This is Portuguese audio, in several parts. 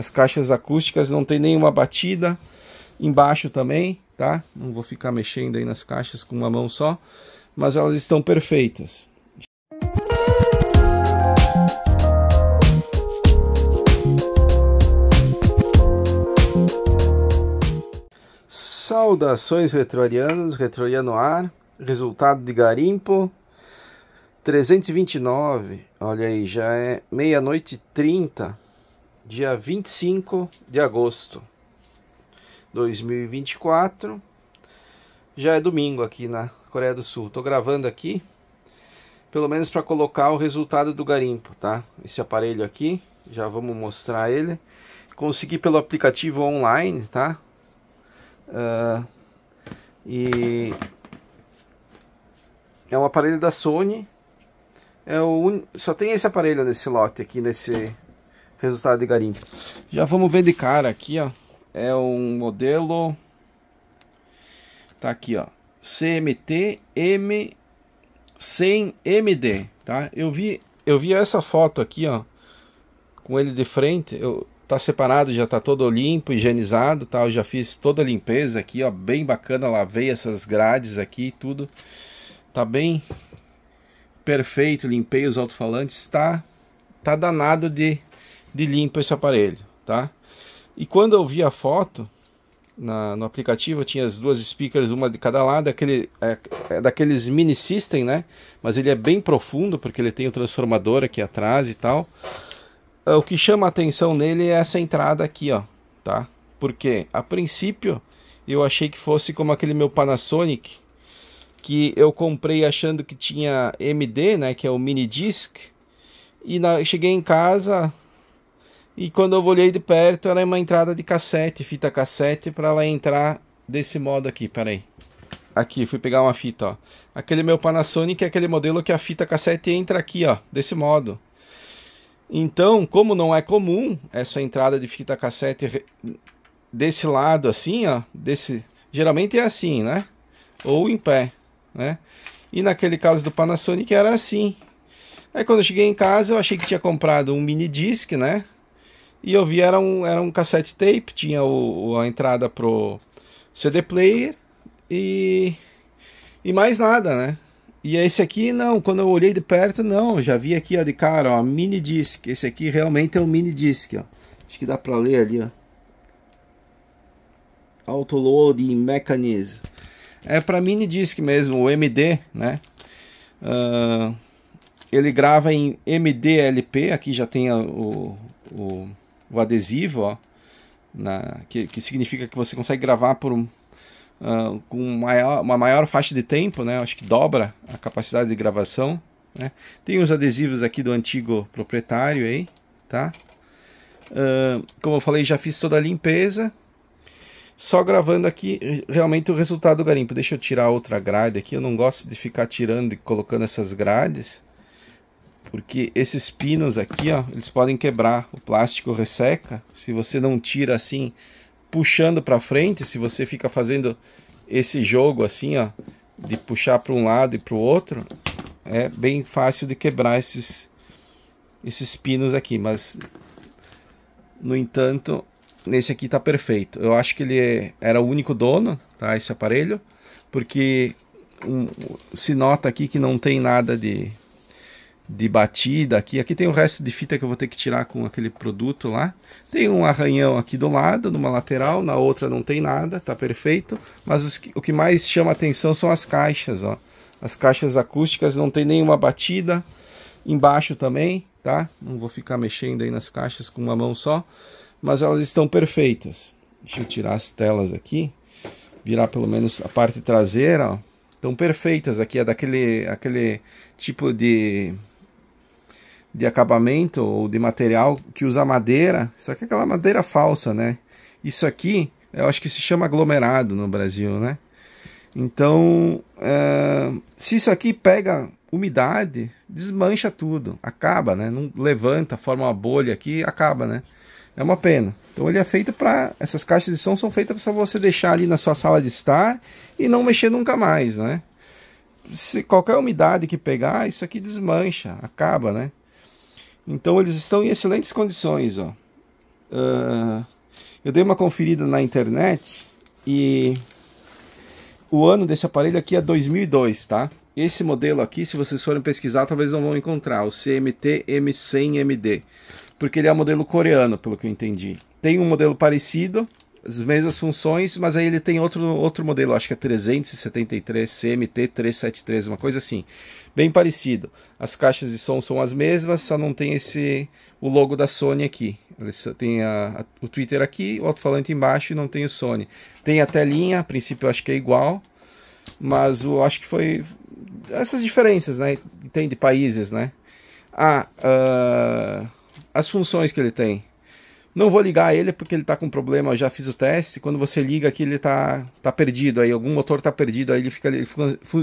As caixas acústicas não tem nenhuma batida. Embaixo também, tá? Não vou ficar mexendo aí nas caixas com uma mão só, mas elas estão perfeitas. Saudações retroarianos, retroiano ar, resultado de garimpo 329. Olha aí, já é meia-noite e 30 dia 25 de agosto 2024. Já é domingo aqui na Coreia do Sul. Tô gravando aqui, pelo menos para colocar o resultado do garimpo, tá? Esse aparelho aqui, já vamos mostrar ele. Consegui pelo aplicativo online, tá? Uh, e é um aparelho da Sony. É o un... Só tem esse aparelho nesse lote aqui, nesse resultado de garimpo. Já vamos ver de cara aqui, ó. É um modelo... Tá aqui, ó. CMT M100MD, tá? Eu vi, eu vi essa foto aqui, ó. Com ele de frente, eu, tá separado, já tá todo limpo, higienizado, tá? Eu já fiz toda a limpeza aqui, ó. Bem bacana, lavei essas grades aqui e tudo. Tá bem perfeito, limpei os alto-falantes, tá, tá danado de de limpo esse aparelho, tá? E quando eu vi a foto na, no aplicativo, tinha as duas speakers, uma de cada lado, aquele, é, é daqueles mini system, né? Mas ele é bem profundo porque ele tem o transformador aqui atrás e tal. É, o que chama atenção nele é essa entrada aqui, ó, tá? Porque a princípio eu achei que fosse como aquele meu Panasonic que eu comprei achando que tinha MD, né, que é o mini disc. E na, cheguei em casa, e quando eu olhei de perto, era uma entrada de cassete, fita cassete, para ela entrar desse modo aqui, peraí. Aqui, fui pegar uma fita, ó. Aquele meu Panasonic é aquele modelo que a fita cassete entra aqui, ó, desse modo. Então, como não é comum essa entrada de fita cassete desse lado assim, ó, desse, geralmente é assim, né? Ou em pé, né? E naquele caso do Panasonic era assim. Aí quando eu cheguei em casa, eu achei que tinha comprado um mini disc, né? E eu vi, era um, era um cassette tape, tinha o, a entrada pro CD player e, e mais nada, né? E esse aqui, não, quando eu olhei de perto, não, já vi aqui, ó, de cara, ó, mini disc. Esse aqui realmente é um mini disc, ó. Acho que dá para ler ali, ó. Autoloading Mechanism. É para mini disc mesmo, o MD, né? Uh, ele grava em MDLP, aqui já tem a, o, o o adesivo, ó, na, que, que significa que você consegue gravar por um, uh, com maior, uma maior faixa de tempo, né? Acho que dobra a capacidade de gravação. Né? Tem os adesivos aqui do antigo proprietário aí, tá? Uh, como eu falei, já fiz toda a limpeza. Só gravando aqui realmente o resultado do garimpo. Deixa eu tirar outra grade aqui. Eu não gosto de ficar tirando e colocando essas grades porque esses pinos aqui, ó, eles podem quebrar, o plástico resseca, se você não tira assim, puxando para frente, se você fica fazendo esse jogo assim, ó, de puxar para um lado e para o outro, é bem fácil de quebrar esses esses pinos aqui, mas no entanto, nesse aqui tá perfeito. Eu acho que ele é, era o único dono, tá, esse aparelho, porque um, se nota aqui que não tem nada de de batida aqui. Aqui tem o resto de fita que eu vou ter que tirar com aquele produto lá. Tem um arranhão aqui do lado, numa lateral, na outra não tem nada, tá perfeito. Mas os, o que mais chama atenção são as caixas, ó. As caixas acústicas não tem nenhuma batida. Embaixo também, tá? Não vou ficar mexendo aí nas caixas com uma mão só. Mas elas estão perfeitas. Deixa eu tirar as telas aqui. Virar pelo menos a parte traseira, ó. Estão perfeitas aqui, é daquele aquele tipo de de acabamento ou de material que usa madeira, só que é aquela madeira falsa, né? Isso aqui, eu acho que se chama aglomerado no Brasil, né? Então, é, se isso aqui pega umidade, desmancha tudo, acaba, né? Não levanta, forma uma bolha aqui, acaba, né? É uma pena. Então ele é feito para essas caixas de som são feitas para você deixar ali na sua sala de estar e não mexer nunca mais, né? Se qualquer umidade que pegar, isso aqui desmancha, acaba, né? Então eles estão em excelentes condições. Ó. Uh, eu dei uma conferida na internet e o ano desse aparelho aqui é 2002, tá? Esse modelo aqui, se vocês forem pesquisar, talvez não vão encontrar, o CMT M100MD, porque ele é um modelo coreano, pelo que eu entendi. Tem um modelo parecido, as mesmas funções, mas aí ele tem outro, outro modelo, acho que é 373 CMT 373, uma coisa assim, bem parecido. As caixas de som são as mesmas, só não tem esse o logo da Sony aqui. Ele só tem a, a, o Twitter aqui, o alto-falante embaixo e não tem o Sony. Tem a telinha, a princípio eu acho que é igual, mas eu acho que foi essas diferenças, né? Tem de países, né? Ah, uh, as funções que ele tem não vou ligar ele porque ele está com problema, eu já fiz o teste. Quando você liga aqui, ele está tá perdido, aí algum motor está perdido, aí ele fica ele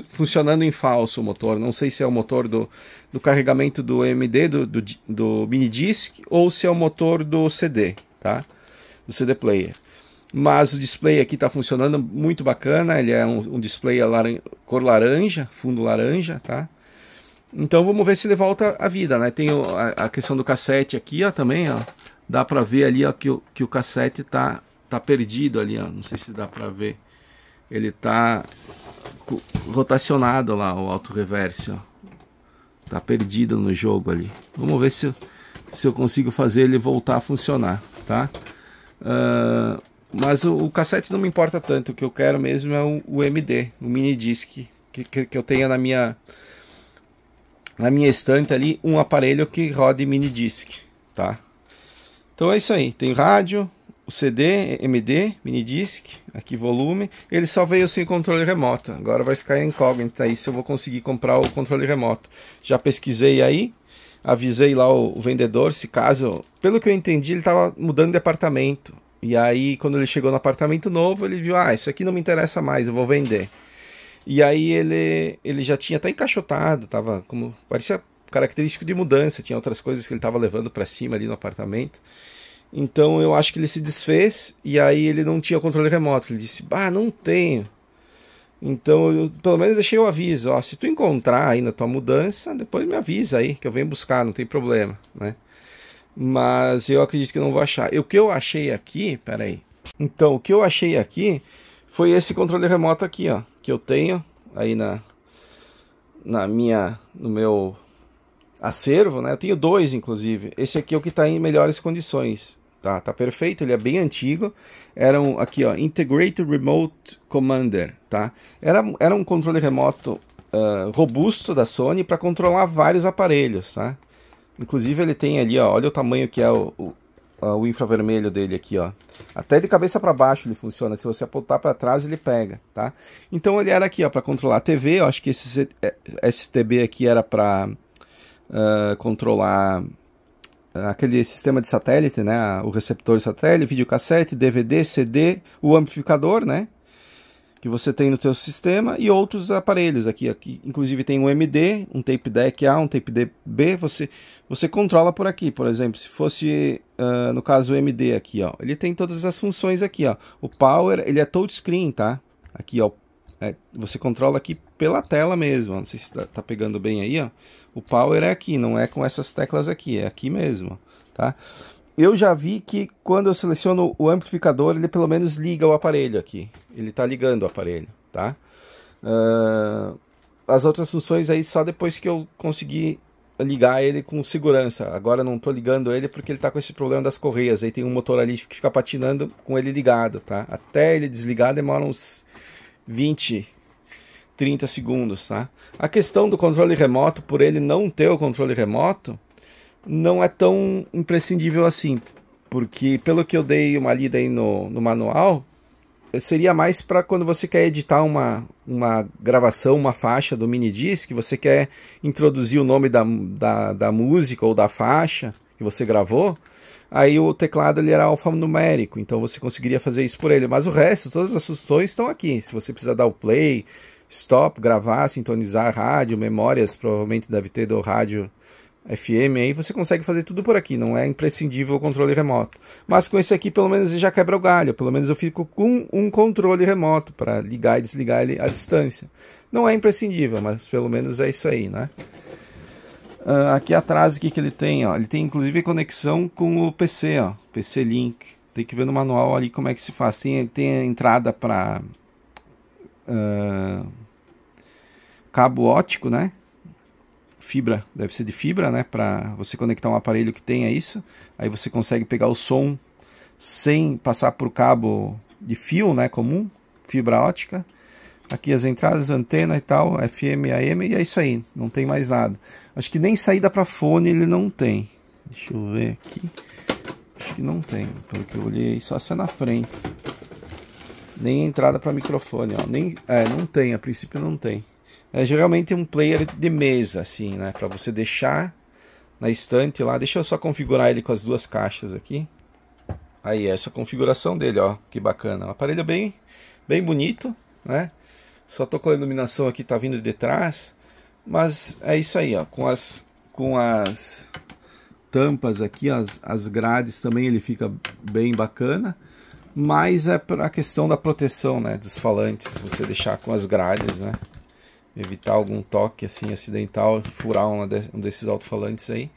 funcionando em falso o motor. Não sei se é o motor do, do carregamento do MD, do, do, do mini disc, ou se é o motor do CD, tá? Do CD player. Mas o display aqui está funcionando muito bacana, ele é um, um display laran cor laranja, fundo laranja, tá? Então vamos ver se ele volta à vida, né? Tem a, a questão do cassete aqui, ó, também, ó dá para ver ali ó, que, o, que o cassete tá, tá perdido ali, ó. não sei se dá para ver. Ele tá rotacionado lá, o auto reverse, Tá perdido no jogo ali. Vamos ver se, eu, se eu consigo fazer ele voltar a funcionar, tá? Uh, mas o, o, cassete não me importa tanto, o que eu quero mesmo é o, o MD, o mini disc que, que, que eu tenha na minha na minha estante ali um aparelho que rode mini disc, tá? Então é isso aí, tem rádio, o CD, MD, mini disc. aqui volume. Ele só veio sem controle remoto. Agora vai ficar incógnito aí se eu vou conseguir comprar o controle remoto. Já pesquisei aí, avisei lá o, vendedor, se caso, pelo que eu entendi, ele estava mudando de apartamento. E aí quando ele chegou no apartamento novo, ele viu: "Ah, isso aqui não me interessa mais, eu vou vender". E aí ele ele já tinha até encaixotado, tava como parecia característico de mudança, tinha outras coisas que ele estava levando para cima ali no apartamento. Então eu acho que ele se desfez e aí ele não tinha controle remoto. Ele disse: "Bah, não tenho". Então, eu, pelo menos deixei o aviso, ó, se tu encontrar aí na tua mudança, depois me avisa aí que eu venho buscar, não tem problema, né? Mas eu acredito que não vou achar. E o que eu achei aqui, peraí. Então, o que eu achei aqui foi esse controle remoto aqui, ó, que eu tenho aí na na minha no meu acervo, né? Eu tenho dois, inclusive. Esse aqui é o que está em melhores condições. Tá, tá perfeito, ele é bem antigo. Era um, aqui, ó, Integrated Remote Commander, tá? Era, era um controle remoto uh, robusto da Sony para controlar vários aparelhos, tá? Inclusive ele tem ali, ó, olha o tamanho que é o, o, o infravermelho dele aqui, ó. Até de cabeça para baixo ele funciona, se você apontar para trás ele pega, tá? Então ele era aqui, ó, para controlar a TV, eu acho que esse é, STB aqui era para ah, controlar aquele sistema de satélite, né? O receptor de satélite, videocassete, DVD, CD, o amplificador, né? Que você tem no seu sistema e outros aparelhos aqui, aqui inclusive tem um MD, um tape deck A, um tape deck B, você você controla por aqui, por exemplo, se fosse uh, no caso o MD aqui, ó, ele tem todas as funções aqui, ó. O power, ele é touchscreen, tá? Aqui, ó, é, você controla aqui pela tela mesmo. Não sei se tá, tá, pegando bem aí, ó. O power é aqui, não é com essas teclas aqui, é aqui mesmo, tá? Eu já vi que quando eu seleciono o amplificador, ele pelo menos liga o aparelho aqui. Ele tá ligando o aparelho, tá? Uh, as outras funções aí só depois que eu conseguir ligar ele com segurança. Agora não tô ligando ele porque ele tá com esse problema das correias. Aí tem um motor ali que fica patinando com ele ligado, tá? Até ele desligar demora uns 20, 30 segundos, tá? A questão do controle remoto, por ele não ter o controle remoto, não é tão imprescindível assim, porque pelo que eu dei uma lida aí no, no manual, seria mais para quando você quer editar uma, uma gravação, uma faixa do mini disc, você quer introduzir o nome da, da, da música ou da faixa que você gravou, aí o teclado ele era alfanumérico, então você conseguiria fazer isso por ele. Mas o resto, todas as funções estão aqui. Se você precisar dar o play, stop, gravar, sintonizar rádio, memórias, provavelmente deve ter do rádio FM, aí você consegue fazer tudo por aqui, não é imprescindível o controle remoto. Mas com esse aqui, pelo menos já quebra o galho, pelo menos eu fico com um controle remoto para ligar e desligar ele à distância. Não é imprescindível, mas pelo menos é isso aí, né? Uh, aqui atrás, o que, que ele tem? Ó? Ele tem inclusive conexão com o PC, ó, PC Link. Tem que ver no manual ali como é que se faz. Tem, tem a entrada para ah, cabo ótico, né? Fibra, deve ser de fibra, né? Para você conectar um aparelho que tenha isso. Aí você consegue pegar o som sem passar por cabo de fio, né? Comum, fibra ótica. Aqui as entradas, antena e tal, FM, AM, e é isso aí. Não tem mais nada. Acho que nem saída para fone ele não tem. Deixa eu ver aqui. Acho que não tem, pelo que eu olhei. Só se é na frente nem entrada para microfone, ó. Nem, é, não tem, a princípio não tem. É, geralmente é um player de mesa, assim, né? Para você deixar na estante lá. Deixa eu só configurar ele com as duas caixas aqui. Aí, essa configuração dele, ó. Que bacana. Um aparelho bem, bem bonito, né? Só tô com a iluminação aqui, tá vindo de trás. Mas é isso aí, ó. Com as, com as tampas aqui, as, as grades também ele fica bem bacana mas é a questão da proteção, né, dos falantes, você deixar com as grades, né, evitar algum toque assim acidental, furar um, de, um desses alto-falantes aí.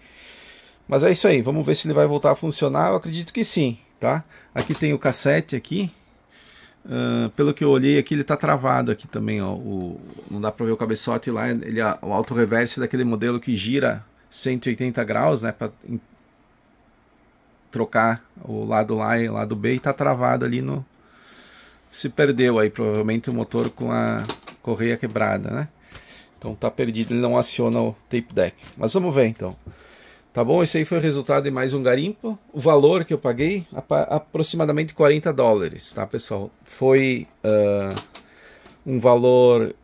Mas é isso aí, vamos ver se ele vai voltar a funcionar, eu acredito que sim, tá? Aqui tem o cassete aqui, Uh, pelo que eu olhei aqui, ele está travado aqui também, ó, o, não dá para ver o cabeçote lá, ele, o auto-reverse daquele modelo que gira 180 graus, né, trocar o lado lá e o lado B e tá travado ali no se perdeu aí provavelmente o motor com a correia quebrada, né? Então tá perdido, ele não aciona o tape deck. Mas vamos ver então. Tá bom? Esse aí foi o resultado de mais um garimpo. O valor que eu paguei, aproximadamente 40 dólares, tá pessoal? Foi uh, um valor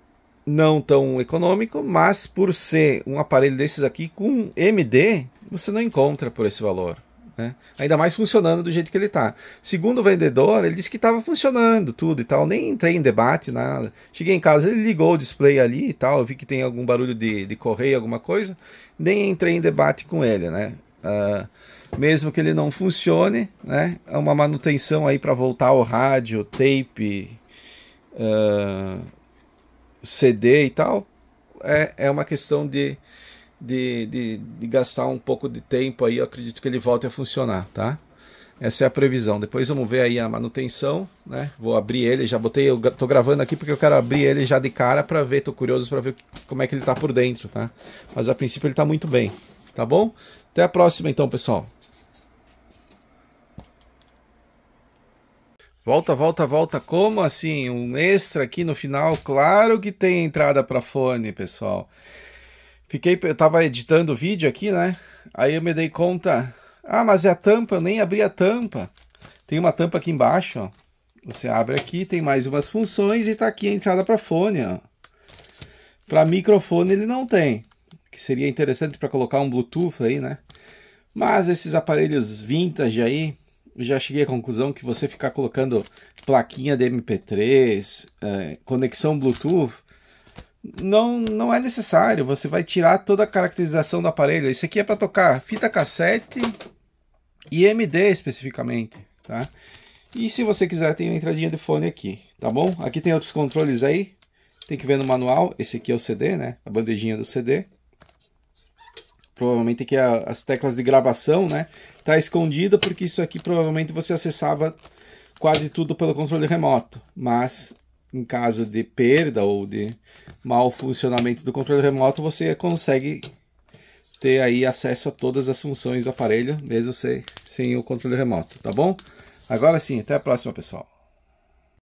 não tão econômico, mas por ser um aparelho desses aqui com MD, você não encontra por esse valor. Né? Ainda mais funcionando do jeito que ele está. Segundo o vendedor, ele disse que estava funcionando tudo e tal. Nem entrei em debate, nada. Cheguei em casa, ele ligou o display ali e tal. Vi que tem algum barulho de, de correio, alguma coisa. Nem entrei em debate com ele, né? Uh, mesmo que ele não funcione, né? É uma manutenção aí para voltar o rádio, tape, uh, ah, CD e tal. É, é uma questão de de, de, de gastar um pouco de tempo aí, eu acredito que ele volte a funcionar, tá? Essa é a previsão. Depois vamos ver aí a manutenção, né? Vou abrir ele, já botei, eu tô gravando aqui porque eu quero abrir ele já de cara para ver, tô curioso para ver como é que ele tá por dentro, tá? Mas a princípio ele tá muito bem, tá bom? Até a próxima então, pessoal. Volta, volta, volta. Como assim? Um extra aqui no final? Claro que tem entrada para fone, pessoal. Fiquei, eu tava editando o vídeo aqui, né? Aí eu me dei conta. Ah, mas é a tampa, eu nem abri a tampa. Tem uma tampa aqui embaixo, ó. Você abre aqui, tem mais umas funções e tá aqui a entrada para fone, ó. Para microfone ele não tem, que seria interessante para colocar um Bluetooth aí, né? Mas esses aparelhos vintage aí, eu já cheguei à conclusão que você ficar colocando plaquinha de MP3, eh, conexão Bluetooth, não, não é necessário. Você vai tirar toda a caracterização do aparelho. Isso aqui é para tocar fita cassete e MD especificamente, tá? E se você quiser, tem uma entradinha de fone aqui, tá bom? Aqui tem outros controles aí. Tem que ver no manual. Esse aqui é o CD, né? A bandejinha do CD. Provavelmente aqui é as teclas de gravação, né? Tá escondida porque isso aqui provavelmente você acessava quase tudo pelo controle remoto. Mas em caso de perda ou de mau funcionamento do controle remoto, você consegue ter aí acesso a todas as funções do aparelho, mesmo sem, sem o controle remoto, tá bom? Agora sim, até a próxima, pessoal.